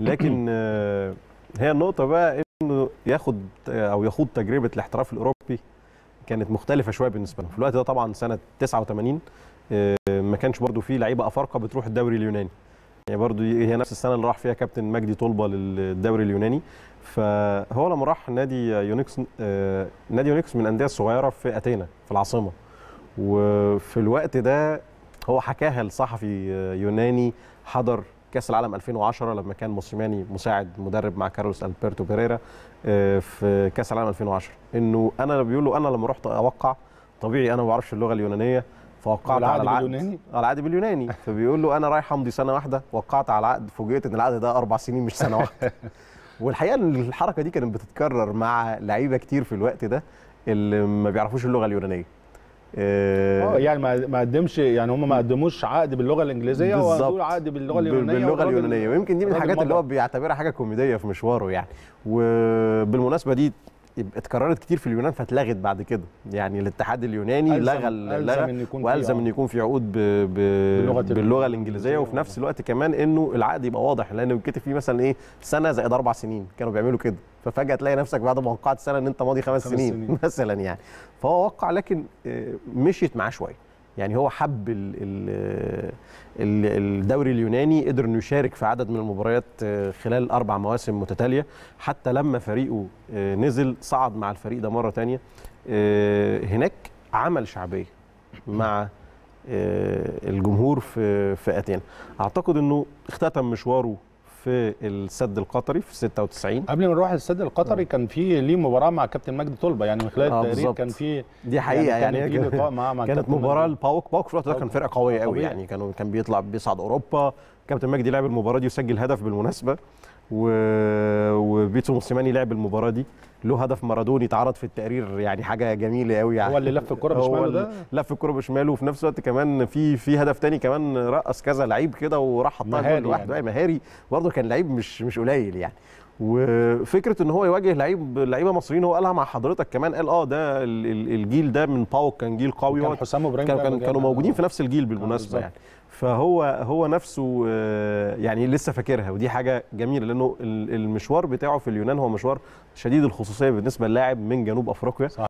لكن آه، هي النقطه بقى انه ياخد او يخوض تجربه الاحتراف الاوروبي كانت مختلفه شويه بالنسبه لهم في الوقت ده طبعا سنه 89 آه، ما كانش برضو فيه لعيبه افارقه بتروح الدوري اليوناني يعني برضو هي نفس السنه اللي راح فيها كابتن مجدي طلبه للدوري اليوناني فهو لما راح نادي يونيكس آه، نادي يونيكس من الانديه الصغيره في اثينا في العاصمه وفي الوقت ده هو حكاها لصحفي يوناني حضر كاس العالم 2010 لما كان موسيماني مساعد مدرب مع كارلوس البرتو بيريرا آه، في كاس العالم 2010 انه انا بيقول له انا لما رحت اوقع طبيعي انا ما بعرفش اللغه اليونانيه فوقعت على العقد باليوناني على العقد باليوناني فبيقول له انا رايح امضي سنه واحده وقعت على العقد فوجئت ان العقد ده اربع سنين مش سنه واحده والحقيقه ان الحركه دي كانت بتتكرر مع لعيبه كتير في الوقت ده اللي ما بيعرفوش اللغه اليونانيه آه، يعني ما قدمش يعني هم ما قدموش عقد باللغه الانجليزيه بالظبط عقد باللغه اليونانيه باللغه اليونانيه ويمكن دي من الحاجات اللي هو بيعتبرها حاجه كوميديه في مشواره يعني وبالمناسبه دي اتكررت كتير في اليونان فاتلغت بعد كده يعني الاتحاد اليوناني لغى لغى والزم ان يكون في عقود ب ب باللغه, باللغة الانجليزيه وفي نفس الوقت كمان انه العقد يبقى واضح لان بيتكتب فيه مثلا ايه سنه زائد اربع سنين كانوا بيعملوا كده ففجاه تلاقي نفسك بعد ما وقعت سنه ان انت ماضي خمس, خمس سنين, سنين مثلا يعني فهو وقع لكن آه، مشيت معاه شويه يعني هو حب الـ الـ الدوري اليوناني قدر انه يشارك في عدد من المباريات آه، خلال اربع مواسم متتاليه حتى لما فريقه آه، نزل صعد مع الفريق ده مره ثانيه آه، هناك عمل شعبيه مع الجمهور في في اتينا اعتقد انه اختتم مشواره في السد القطري في 96 قبل ما نروح السد القطري آه. كان في ليه مباراه مع كابتن مجدي طلبه يعني من خلال آه، التقرير كان في دي يعني حقيقه يعني, يعني كان لقاء مع, مع كانت مباراه الباوك باوك في الوقت ده كان آه، فرقه قويه قوي يعني كانوا كان بيطلع بيصعد اوروبا كابتن مجدي لعب المباراه دي وسجل هدف بالمناسبه و... بيتسو موسيماني لعب المباراه دي له هدف مارادوني اتعرض في التقرير يعني حاجه جميله قوي يعني هو اللي لف الكره بشماله ده لف الكره بشماله وفي نفس الوقت كمان في في هدف تاني كمان رقص كذا لعيب كده وراح حطها لوحده يعني. مهاري برضه كان لعيب مش مش قليل يعني وفكره ان هو يواجه لعيب لعيبه مصريين هو قالها مع حضرتك كمان قال اه ده الجيل ده من باوك كان جيل قوي كان حسام وابراهيم كان كانوا موجودين في نفس الجيل آه، بالمناسبه يعني فهو هو نفسه آه، يعني لسه فاكرها ودي حاجه جميله لانه المشوار بتاعه في اليونان هو مشوار شديد الخصوصيه بالنسبه للاعب من جنوب افريقيا صح.